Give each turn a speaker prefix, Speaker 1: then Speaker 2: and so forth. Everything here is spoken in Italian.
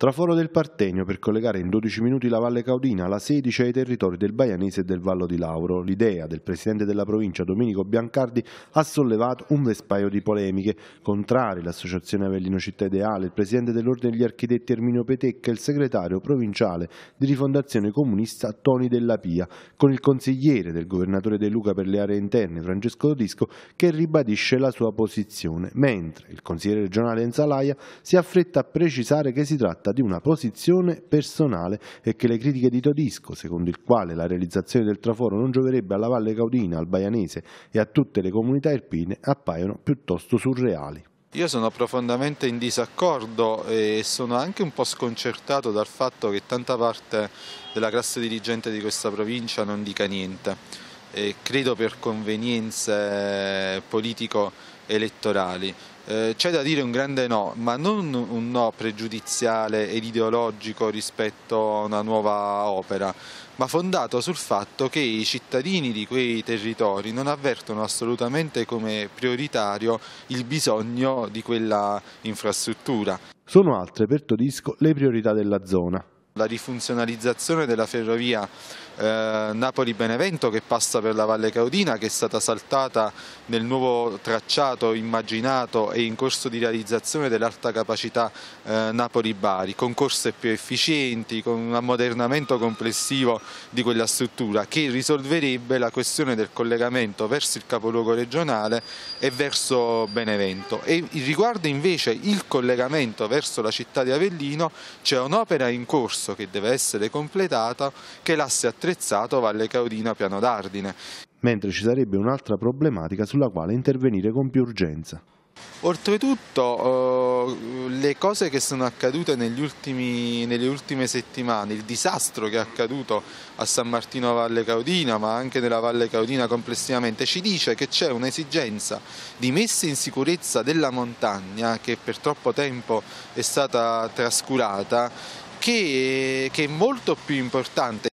Speaker 1: Traforo del Partenio per collegare in 12 minuti la Valle Caudina, la 16 ai territori del Baianese e del Vallo di Lauro. L'idea del presidente della provincia Domenico Biancardi ha sollevato un vespaio di polemiche. Contrari l'associazione Avellino Città Ideale, il presidente dell'Ordine degli Architetti Erminio Petecca e il segretario provinciale di rifondazione comunista Toni Della Pia, con il consigliere del governatore De Luca per le aree interne Francesco Todisco che ribadisce la sua posizione, mentre il consigliere regionale Enzalaia si affretta a precisare che si tratta tratta di una posizione personale e che le critiche di Todisco, secondo il quale la realizzazione del traforo non gioverebbe alla Valle Caudina, al Baianese e a tutte le comunità irpine, appaiono piuttosto surreali.
Speaker 2: Io sono profondamente in disaccordo e sono anche un po' sconcertato dal fatto che tanta parte della classe dirigente di questa provincia non dica niente. E credo per convenienze eh, politico elettorali. Eh, c'è da dire un grande no, ma non un no pregiudiziale ed ideologico rispetto a una nuova opera, ma fondato sul fatto che i cittadini di quei territori non avvertono assolutamente come prioritario il bisogno di quella infrastruttura.
Speaker 1: Sono altre per Todisco le priorità della zona
Speaker 2: la rifunzionalizzazione della ferrovia eh, Napoli-Benevento che passa per la Valle Caudina che è stata saltata nel nuovo tracciato immaginato e in corso di realizzazione dell'alta capacità eh, Napoli-Bari, con corse più efficienti, con un ammodernamento complessivo di quella struttura che risolverebbe la questione del collegamento verso il capoluogo regionale e verso Benevento. E riguardo invece il collegamento verso la città di Avellino c'è un'opera in corso terrazzo che deve essere completato che l'asse attrezzato Valle Caudina Piano d'Ardine.
Speaker 1: Mentre ci sarebbe un'altra problematica sulla quale intervenire con più urgenza.
Speaker 2: Oltretutto eh, le cose che sono accadute ultimi, nelle ultime settimane, il disastro che è accaduto a San Martino Valle Caudina, ma anche nella Valle Caudina complessivamente, ci dice che c'è un'esigenza di messa in sicurezza della montagna che per troppo tempo è stata trascurata che, che è molto più importante.